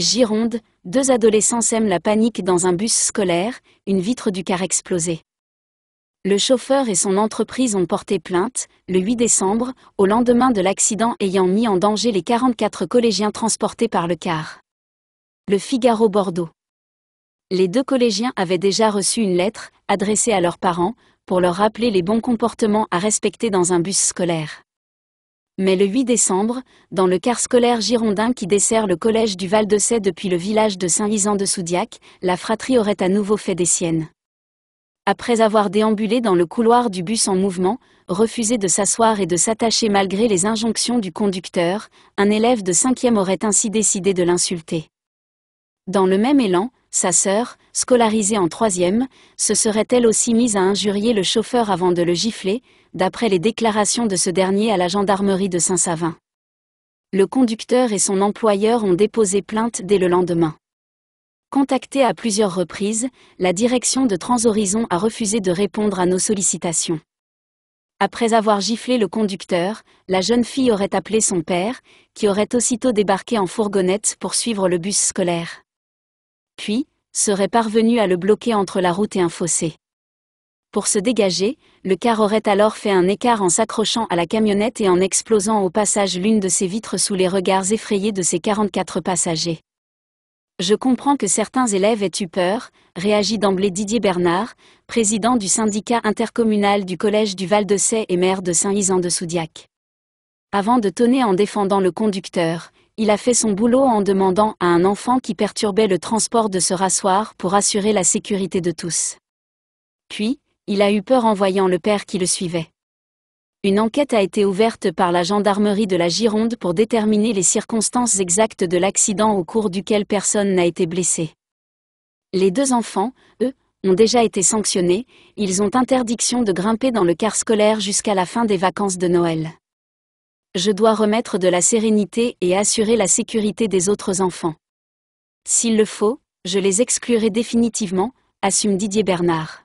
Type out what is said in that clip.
Gironde, deux adolescents sèment la panique dans un bus scolaire, une vitre du car explosée. Le chauffeur et son entreprise ont porté plainte, le 8 décembre, au lendemain de l'accident ayant mis en danger les 44 collégiens transportés par le car. Le Figaro Bordeaux. Les deux collégiens avaient déjà reçu une lettre, adressée à leurs parents, pour leur rappeler les bons comportements à respecter dans un bus scolaire mais le 8 décembre, dans le car scolaire girondin qui dessert le collège du Val-de-Sey depuis le village de Saint-Lisan-de-Soudiac, la fratrie aurait à nouveau fait des siennes. Après avoir déambulé dans le couloir du bus en mouvement, refusé de s'asseoir et de s'attacher malgré les injonctions du conducteur, un élève de 5e aurait ainsi décidé de l'insulter. Dans le même élan, sa sœur, scolarisée en troisième, se serait elle aussi mise à injurier le chauffeur avant de le gifler, d'après les déclarations de ce dernier à la gendarmerie de Saint-Savin. Le conducteur et son employeur ont déposé plainte dès le lendemain. Contactée à plusieurs reprises, la direction de Transhorizon a refusé de répondre à nos sollicitations. Après avoir giflé le conducteur, la jeune fille aurait appelé son père, qui aurait aussitôt débarqué en fourgonnette pour suivre le bus scolaire puis, serait parvenu à le bloquer entre la route et un fossé. Pour se dégager, le car aurait alors fait un écart en s'accrochant à la camionnette et en explosant au passage l'une de ses vitres sous les regards effrayés de ses 44 passagers. Je comprends que certains élèves aient eu peur, réagit d'emblée Didier Bernard, président du syndicat intercommunal du Collège du Val-de-Sey et maire de Saint-Isan-de-Soudiac. Avant de tonner en défendant le conducteur, il a fait son boulot en demandant à un enfant qui perturbait le transport de se rasseoir pour assurer la sécurité de tous. Puis, il a eu peur en voyant le père qui le suivait. Une enquête a été ouverte par la gendarmerie de la Gironde pour déterminer les circonstances exactes de l'accident au cours duquel personne n'a été blessé. Les deux enfants, eux, ont déjà été sanctionnés, ils ont interdiction de grimper dans le car scolaire jusqu'à la fin des vacances de Noël je dois remettre de la sérénité et assurer la sécurité des autres enfants. S'il le faut, je les exclurai définitivement, assume Didier Bernard.